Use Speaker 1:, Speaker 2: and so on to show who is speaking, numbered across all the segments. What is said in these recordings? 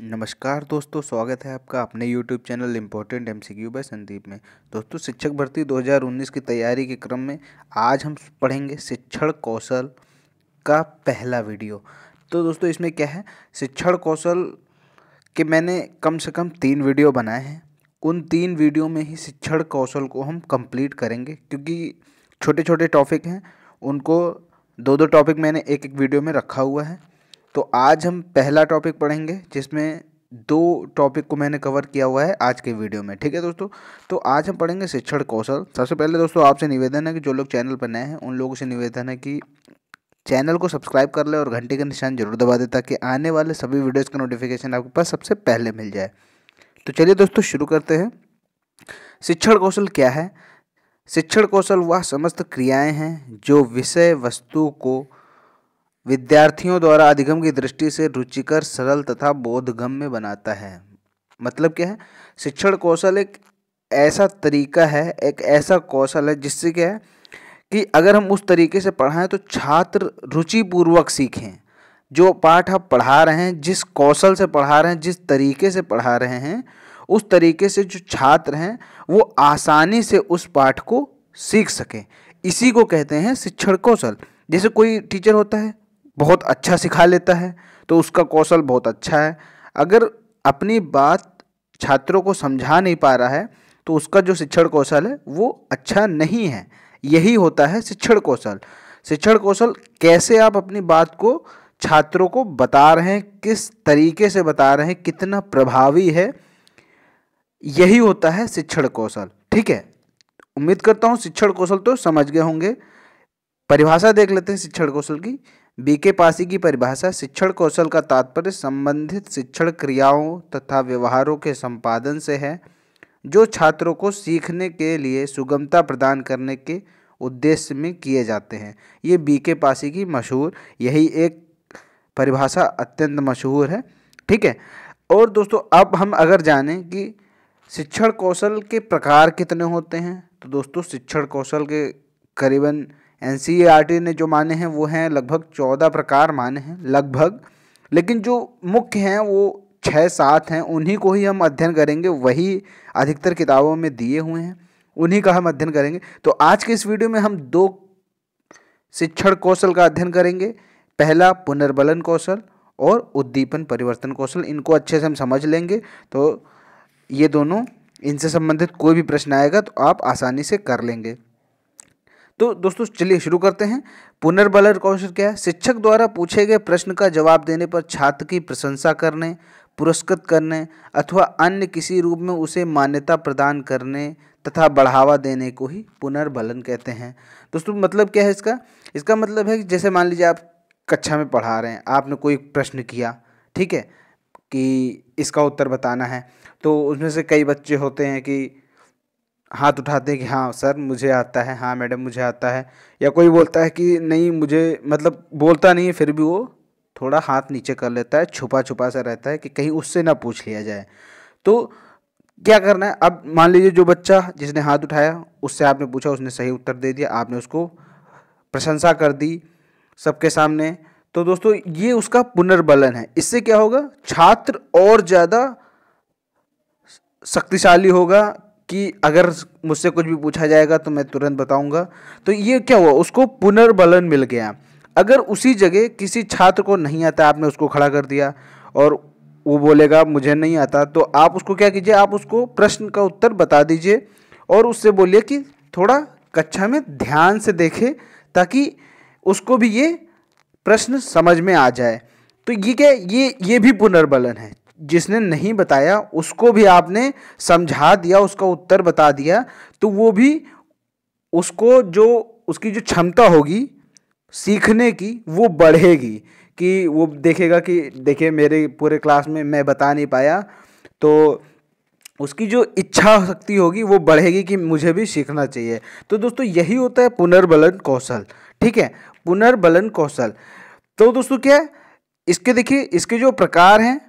Speaker 1: नमस्कार दोस्तों स्वागत है आपका अपने YouTube channel important M C Q Sandeep में दोस्तों शिक्षक भर्ती 2019 की तैयारी के क्रम में आज हम पढ़ेंगे शिक्षण कौशल का पहला वीडियो तो दोस्तों इसमें क्या है शिक्षण कौशल के मैंने कम से कम तीन वीडियो बनाए हैं उन तीन वीडियो में ही शिक्षण कौशल को हम कंप्लीट करेंगे क्योंकि छोटे छोटे टॉपिक हैं उनको दो दो टॉपिक मैंने एक एक वीडियो में रखा हुआ है तो आज हम पहला टॉपिक पढ़ेंगे जिसमें दो टॉपिक को मैंने कवर किया हुआ है आज के वीडियो में ठीक है दोस्तों तो आज हम पढ़ेंगे शिक्षण कौशल सबसे पहले दोस्तों आपसे निवेदन है कि जो लोग चैनल पर नए हैं उन लोगों से निवेदन है कि चैनल को सब्सक्राइब कर ले और घंटे का निशान जरूर दबा दे ताकि आने वाले सभी वीडियोज़ का नोटिफिकेशन आपके पास सबसे पहले मिल जाए तो चलिए दोस्तों शुरू करते हैं शिक्षण कौशल क्या है शिक्षण कौशल वह समस्त क्रियाएँ हैं जो विषय वस्तु को विद्यार्थियों द्वारा अधिगम की दृष्टि से रुचिकर सरल तथा बोधगम्य बनाता है मतलब क्या है शिक्षण कौशल एक ऐसा तरीका है एक ऐसा कौशल है जिससे क्या है कि अगर हम उस तरीके से पढ़ाएं तो छात्र रुचिपूर्वक सीखें जो पाठ आप पढ़ा रहे हैं जिस कौशल से पढ़ा रहे हैं जिस तरीके से पढ़ा रहे हैं उस तरीके से जो छात्र हैं वो आसानी से उस पाठ को सीख सकें इसी को कहते हैं शिक्षण कौशल जैसे कोई टीचर होता है बहुत अच्छा सिखा लेता है तो उसका कौशल बहुत अच्छा है अगर अपनी बात छात्रों को समझा नहीं पा रहा है तो उसका जो शिक्षण कौशल है वो अच्छा नहीं है यही होता है शिक्षण कौशल शिक्षण कौशल कैसे आप अपनी बात को छात्रों को बता रहे हैं किस तरीके से बता रहे हैं कितना प्रभावी है यही होता है शिक्षण कौशल ठीक है उम्मीद करता हूँ शिक्षण कौशल तो समझ गए होंगे परिभाषा देख लेते हैं शिक्षण कौशल की बीके पासी की परिभाषा शिक्षण कौशल का तात्पर्य संबंधित शिक्षण क्रियाओं तथा व्यवहारों के संपादन से है जो छात्रों को सीखने के लिए सुगमता प्रदान करने के उद्देश्य में किए जाते हैं ये बीके पासी की मशहूर यही एक परिभाषा अत्यंत मशहूर है ठीक है और दोस्तों अब हम अगर जानें कि शिक्षण कौशल के प्रकार कितने होते हैं तो दोस्तों शिक्षण कौशल के करीबन एन ने जो माने हैं वो हैं लगभग चौदह प्रकार माने हैं लगभग लेकिन जो मुख्य हैं वो छः सात हैं उन्हीं को ही हम अध्ययन करेंगे वही अधिकतर किताबों में दिए हुए हैं उन्हीं का हम अध्ययन करेंगे तो आज के इस वीडियो में हम दो शिक्षण कौशल का अध्ययन करेंगे पहला पुनर्बलन कौशल और उद्दीपन परिवर्तन कौशल इनको अच्छे से हम समझ लेंगे तो ये दोनों इनसे संबंधित कोई भी प्रश्न आएगा तो आप आसानी से कर लेंगे तो दोस्तों चलिए शुरू करते हैं पुनर्बलन कौशल क्या है शिक्षक द्वारा पूछे गए प्रश्न का जवाब देने पर छात्र की प्रशंसा करने पुरस्कृत करने अथवा अन्य किसी रूप में उसे मान्यता प्रदान करने तथा बढ़ावा देने को ही पुनर्बलन कहते हैं दोस्तों मतलब क्या है इसका इसका मतलब है कि जैसे मान लीजिए आप कक्षा में पढ़ा रहे हैं आपने कोई प्रश्न किया ठीक है कि इसका उत्तर बताना है तो उसमें से कई बच्चे होते हैं कि हाथ उठाते हैं कि हाँ सर मुझे आता है हाँ मैडम मुझे आता है या कोई बोलता है कि नहीं मुझे मतलब बोलता नहीं है फिर भी वो थोड़ा हाथ नीचे कर लेता है छुपा छुपा सा रहता है कि कहीं उससे ना पूछ लिया जाए तो क्या करना है अब मान लीजिए जो बच्चा जिसने हाथ उठाया उससे आपने पूछा उसने सही उत्तर दे दिया आपने उसको प्रशंसा कर दी सबके सामने तो दोस्तों ये उसका पुनर्बलन है इससे क्या होगा छात्र और ज़्यादा शक्तिशाली होगा कि अगर मुझसे कुछ भी पूछा जाएगा तो मैं तुरंत बताऊंगा तो ये क्या हुआ उसको पुनर्बलन मिल गया अगर उसी जगह किसी छात्र को नहीं आता आपने उसको खड़ा कर दिया और वो बोलेगा मुझे नहीं आता तो आप उसको क्या कीजिए आप उसको प्रश्न का उत्तर बता दीजिए और उससे बोलिए कि थोड़ा कक्षा में ध्यान से देखे ताकि उसको भी ये प्रश्न समझ में आ जाए तो ये क्या ये ये भी पुनर्बलन है जिसने नहीं बताया उसको भी आपने समझा दिया उसका उत्तर बता दिया तो वो भी उसको जो उसकी जो क्षमता होगी सीखने की वो बढ़ेगी कि वो देखेगा कि देखिए मेरे पूरे क्लास में मैं बता नहीं पाया तो उसकी जो इच्छा शक्ति होगी वो बढ़ेगी कि मुझे भी सीखना चाहिए तो दोस्तों यही होता है पुनर्बलन कौशल ठीक है पुनर्बलन कौशल तो दोस्तों क्या इसके देखिए इसके जो प्रकार हैं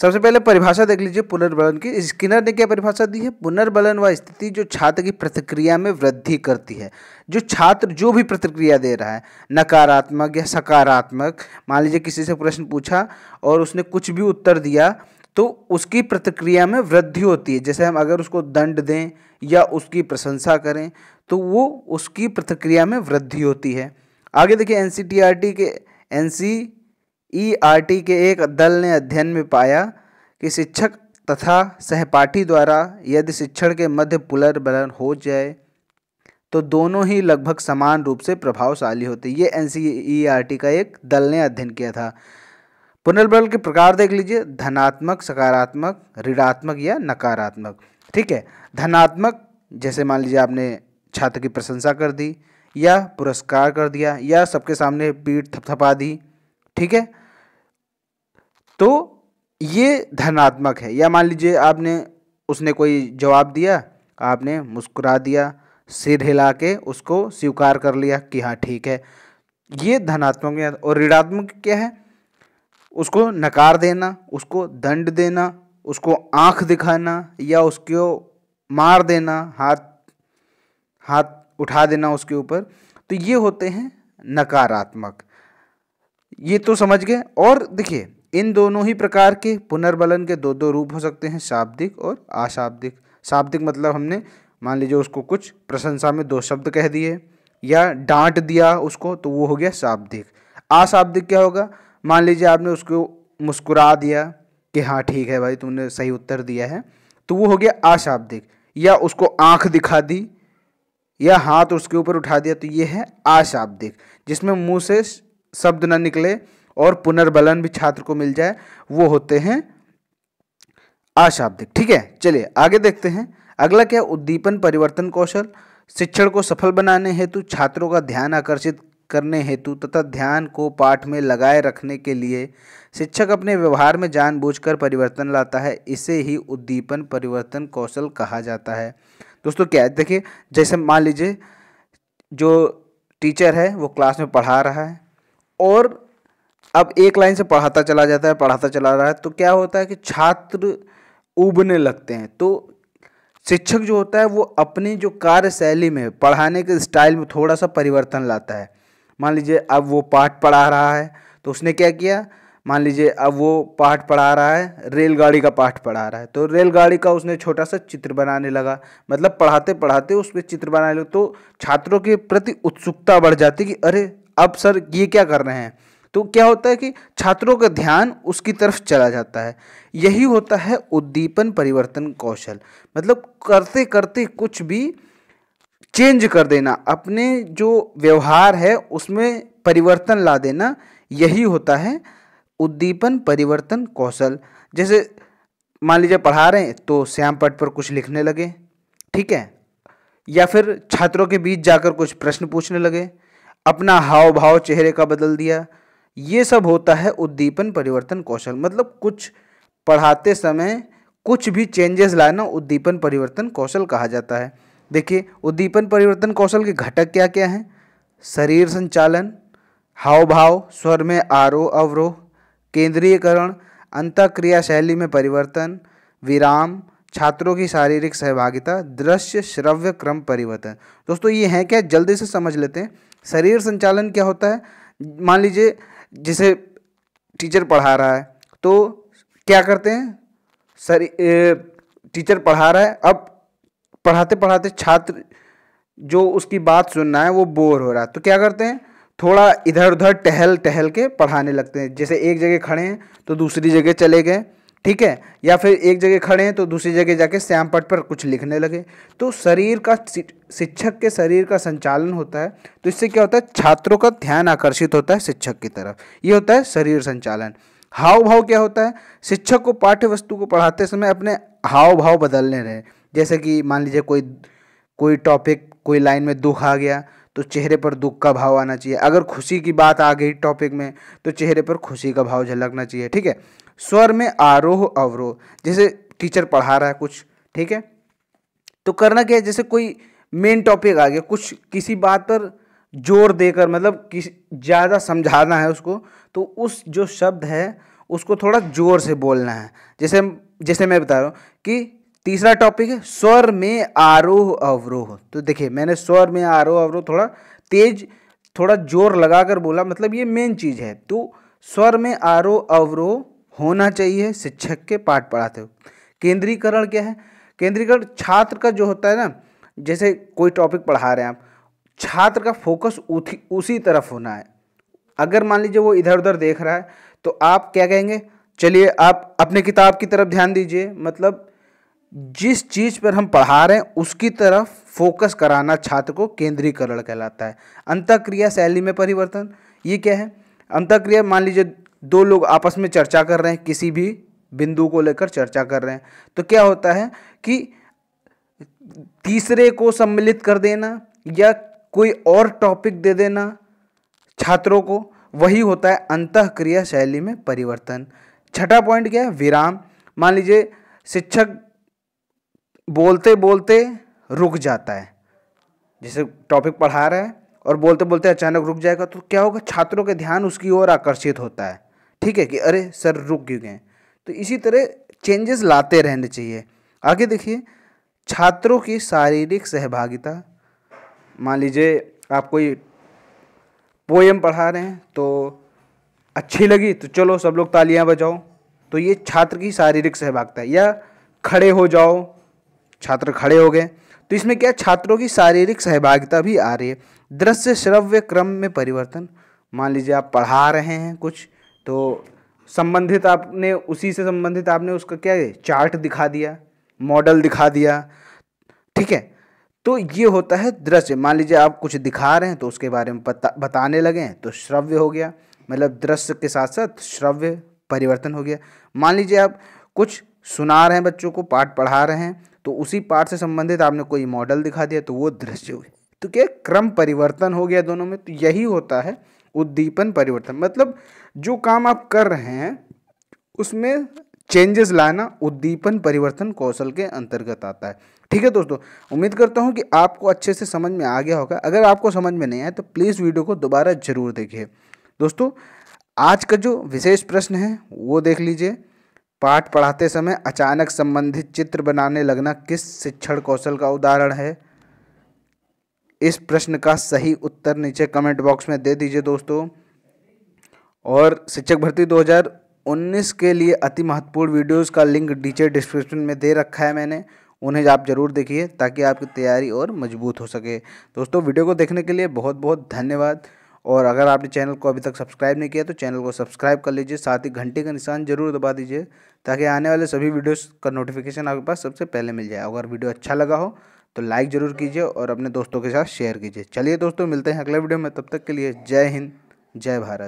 Speaker 1: सबसे पहले परिभाषा देख लीजिए पुनर्बलन की स्किनर ने क्या परिभाषा दी है पुनर्बलन वह स्थिति जो छात्र की प्रतिक्रिया में वृद्धि करती है जो छात्र जो भी प्रतिक्रिया दे रहा है नकारात्मक या सकारात्मक मान लीजिए किसी से प्रश्न पूछा और उसने कुछ भी उत्तर दिया तो उसकी प्रतिक्रिया में वृद्धि होती है जैसे हम अगर उसको दंड दें या उसकी प्रशंसा करें तो वो उसकी प्रतिक्रिया में वृद्धि होती है आगे देखिए एन के एन ईआरटी e के एक दल ने अध्ययन में पाया कि शिक्षक तथा सहपाठी द्वारा यदि शिक्षण के मध्य पुनर्बलन हो जाए तो दोनों ही लगभग समान रूप से प्रभावशाली होते ये एन e e का एक दल ने अध्ययन किया था पुनर्बल के प्रकार देख लीजिए धनात्मक सकारात्मक ऋणात्मक या नकारात्मक ठीक है धनात्मक जैसे मान लीजिए आपने छात्र की प्रशंसा कर दी या पुरस्कार कर दिया या सबके सामने पीठ थपथपा दी ठीक है तो ये धनात्मक है या मान लीजिए आपने उसने कोई जवाब दिया आपने मुस्कुरा दिया सिर हिला के उसको स्वीकार कर लिया कि हाँ ठीक है ये धनात्मक और ऋणात्मक क्या है उसको नकार देना उसको दंड देना उसको आंख दिखाना या उसको मार देना हाथ हाथ उठा देना उसके ऊपर तो ये होते हैं नकारात्मक ये तो समझ गए और देखिए इन दोनों ही प्रकार के पुनर्बलन के दो दो रूप हो सकते हैं शाब्दिक और अशाब्दिक शाब्दिक मतलब हमने मान लीजिए उसको कुछ प्रशंसा में दो शब्द कह दिए या डांट दिया उसको तो वो हो गया शाब्दिक अशाब्दिक क्या होगा मान लीजिए आपने उसको मुस्कुरा दिया कि हाँ ठीक है भाई तुमने सही उत्तर दिया है तो वो हो गया अशाब्दिक या उसको आँख दिखा दी या हाथ उसके ऊपर उठा दिया तो ये है अशाब्दिक जिसमें मुंह से शब्द ना निकले और पुनर्बलन भी छात्र को मिल जाए वो होते हैं आशाब्दिक ठीक है चलिए आगे देखते हैं अगला क्या उद्दीपन परिवर्तन कौशल शिक्षण को सफल बनाने हेतु छात्रों का ध्यान आकर्षित करने हेतु तथा ध्यान को पाठ में लगाए रखने के लिए शिक्षक अपने व्यवहार में जानबूझकर परिवर्तन लाता है इसे ही उद्दीपन परिवर्तन कौशल कहा जाता है दोस्तों क्या है देखिए जैसे मान लीजिए जो टीचर है वो क्लास में पढ़ा रहा है और अब एक लाइन से पढ़ाता चला जाता है पढ़ाता चला रहा है तो क्या होता है कि छात्र उबने लगते हैं तो शिक्षक जो होता है वो अपनी जो कार्यशैली में पढ़ाने के स्टाइल में थोड़ा सा परिवर्तन लाता है मान लीजिए अब वो पाठ पढ़ा रहा है तो उसने क्या किया मान लीजिए अब वो पाठ पढ़ा रहा है रेलगाड़ी का पाठ पढ़ा रहा है तो रेलगाड़ी का उसने छोटा सा चित्र बनाने लगा मतलब पढ़ाते पढ़ाते उस पर चित्र बनाने लगा तो छात्रों के प्रति उत्सुकता बढ़ जाती कि अरे अब सर ये क्या कर रहे हैं तो क्या होता है कि छात्रों का ध्यान उसकी तरफ चला जाता है यही होता है उद्दीपन परिवर्तन कौशल मतलब करते करते कुछ भी चेंज कर देना अपने जो व्यवहार है उसमें परिवर्तन ला देना यही होता है उद्दीपन परिवर्तन कौशल जैसे मान लीजिए पढ़ा रहे हैं तो श्याम पट पर कुछ लिखने लगे ठीक है या फिर छात्रों के बीच जाकर कुछ प्रश्न पूछने लगे अपना हाव भाव चेहरे का बदल दिया ये सब होता है उद्दीपन परिवर्तन कौशल मतलब कुछ पढ़ाते समय कुछ भी चेंजेस लाना उद्दीपन परिवर्तन कौशल कहा जाता है देखिए उद्दीपन परिवर्तन कौशल के घटक क्या क्या हैं शरीर संचालन हाव भाव स्वर में आरोह अवरोह केंद्रीयकरण अंतक्रिया शैली में परिवर्तन विराम छात्रों की शारीरिक सहभागिता दृश्य श्रव्य क्रम परिवर्तन दोस्तों ये हैं क्या जल्दी से समझ लेते हैं शरीर संचालन क्या होता है मान लीजिए जिसे टीचर पढ़ा रहा है तो क्या करते हैं सर टीचर पढ़ा रहा है अब पढ़ाते पढ़ाते छात्र जो उसकी बात सुनना है वो बोर हो रहा है तो क्या करते हैं थोड़ा इधर उधर टहल टहल के पढ़ाने लगते हैं जैसे एक जगह खड़े हैं तो दूसरी जगह चले गए ठीक है या फिर एक जगह खड़े हैं तो दूसरी जगह जाके श्याम पट पर कुछ लिखने लगे तो शरीर का शिक्षक के शरीर का संचालन होता है तो इससे क्या होता है छात्रों का ध्यान आकर्षित होता है शिक्षक की तरफ ये होता है शरीर संचालन हाव भाव क्या होता है शिक्षक को पाठ्य वस्तु को पढ़ाते समय अपने हाव भाव बदलने रहे जैसे कि मान लीजिए कोई कोई टॉपिक कोई लाइन में दुख आ गया तो चेहरे पर दुख का भाव आना चाहिए अगर खुशी की बात आ गई टॉपिक में तो चेहरे पर खुशी का भाव झलकना चाहिए ठीक है स्वर में आरोह अवरोह जैसे टीचर पढ़ा रहा है कुछ ठीक है तो करना क्या है जैसे कोई मेन टॉपिक आ गया कुछ किसी बात पर जोर देकर मतलब किस ज़्यादा समझाना है उसको तो उस जो शब्द है उसको थोड़ा जोर से बोलना है जैसे जैसे मैं बता रहा हूँ कि तीसरा टॉपिक है स्वर में आरोह अवरोह तो देखिए मैंने स्वर में आरोह अवरोह थोड़ा तेज थोड़ा जोर लगाकर बोला मतलब ये मेन चीज़ है तो स्वर में आरोह अवरोह होना चाहिए शिक्षक के पाठ पढ़ाते हो केंद्रीकरण क्या है केंद्रीकरण छात्र का जो होता है ना जैसे कोई टॉपिक पढ़ा रहे हैं आप छात्र का फोकस उठी उसी तरफ होना है अगर मान लीजिए वो इधर उधर देख रहा है तो आप क्या कहेंगे चलिए आप अपने किताब की तरफ ध्यान दीजिए मतलब जिस चीज़ पर हम पढ़ा रहे हैं उसकी तरफ फोकस कराना छात्र को केंद्रीकरण कहलाता है अंतक्रिया शैली में परिवर्तन ये क्या है अंतक्रिया मान लीजिए दो लोग आपस में चर्चा कर रहे हैं किसी भी बिंदु को लेकर चर्चा कर रहे हैं तो क्या होता है कि तीसरे को सम्मिलित कर देना या कोई और टॉपिक दे देना छात्रों को वही होता है अंत क्रिया शैली में परिवर्तन छठा पॉइंट क्या है विराम मान लीजिए शिक्षक बोलते बोलते रुक जाता है जैसे टॉपिक पढ़ा रहा है और बोलते बोलते अचानक रुक जाएगा तो क्या होगा छात्रों के ध्यान उसकी ओर आकर्षित होता है ठीक है कि अरे सर रुक क्यों गए तो इसी तरह चेंजेस लाते रहने चाहिए आगे देखिए छात्रों की शारीरिक सहभागिता मान लीजिए आप कोई पोएम पढ़ा रहे हैं तो अच्छी लगी तो चलो सब लोग तालियां बजाओ तो ये छात्र की शारीरिक सहभागिता है या खड़े हो जाओ छात्र खड़े हो गए तो इसमें क्या छात्रों की शारीरिक सहभागिता भी आ रही है दृश्य श्रव्य क्रम में परिवर्तन मान लीजिए आप पढ़ा रहे हैं कुछ तो संबंधित आपने उसी से संबंधित आपने उसका क्या है चार्ट दिखा दिया मॉडल दिखा दिया ठीक है तो ये होता है दृश्य मान लीजिए आप कुछ दिखा रहे हैं तो उसके बारे में बता बताने लगे हैं तो श्रव्य हो गया मतलब दृश्य के साथ साथ श्रव्य परिवर्तन हो गया मान लीजिए आप कुछ सुना रहे हैं बच्चों को पाठ पढ़ा रहे हैं तो उसी पाठ से संबंधित आपने कोई मॉडल दिखा दिया तो वो दृश्य गया तो क्या क्रम परिवर्तन हो गया दोनों में तो यही होता है उद्दीपन परिवर्तन मतलब जो काम आप कर रहे हैं उसमें चेंजेस लाना उद्दीपन परिवर्तन कौशल के अंतर्गत आता है ठीक है दोस्तों उम्मीद करता हूँ कि आपको अच्छे से समझ में आ गया होगा अगर आपको समझ में नहीं आया तो प्लीज़ वीडियो को दोबारा जरूर देखिए दोस्तों आज का जो विशेष प्रश्न है वो देख लीजिए पाठ पढ़ाते समय अचानक संबंधित चित्र बनाने लगना किस शिक्षण कौशल का उदाहरण है इस प्रश्न का सही उत्तर नीचे कमेंट बॉक्स में दे दीजिए दोस्तों और शिक्षक भर्ती 2019 के लिए अति महत्वपूर्ण वीडियोस का लिंक नीचे डिस्क्रिप्शन में दे रखा है मैंने उन्हें आप ज़रूर देखिए ताकि आपकी तैयारी और मजबूत हो सके दोस्तों वीडियो को देखने के लिए बहुत बहुत धन्यवाद और अगर आपने चैनल को अभी तक सब्सक्राइब नहीं किया तो चैनल को सब्सक्राइब कर लीजिए साथ ही घंटे का निशान जरूर दबा दीजिए ताकि आने वाले सभी वीडियोस का नोटिफिकेशन आपके पास सबसे पहले मिल जाए अगर वीडियो अच्छा लगा हो तो लाइक ज़रूर कीजिए और अपने दोस्तों के साथ शेयर कीजिए चलिए दोस्तों मिलते हैं अगले वीडियो में तब तक के लिए जय हिंद जय भारत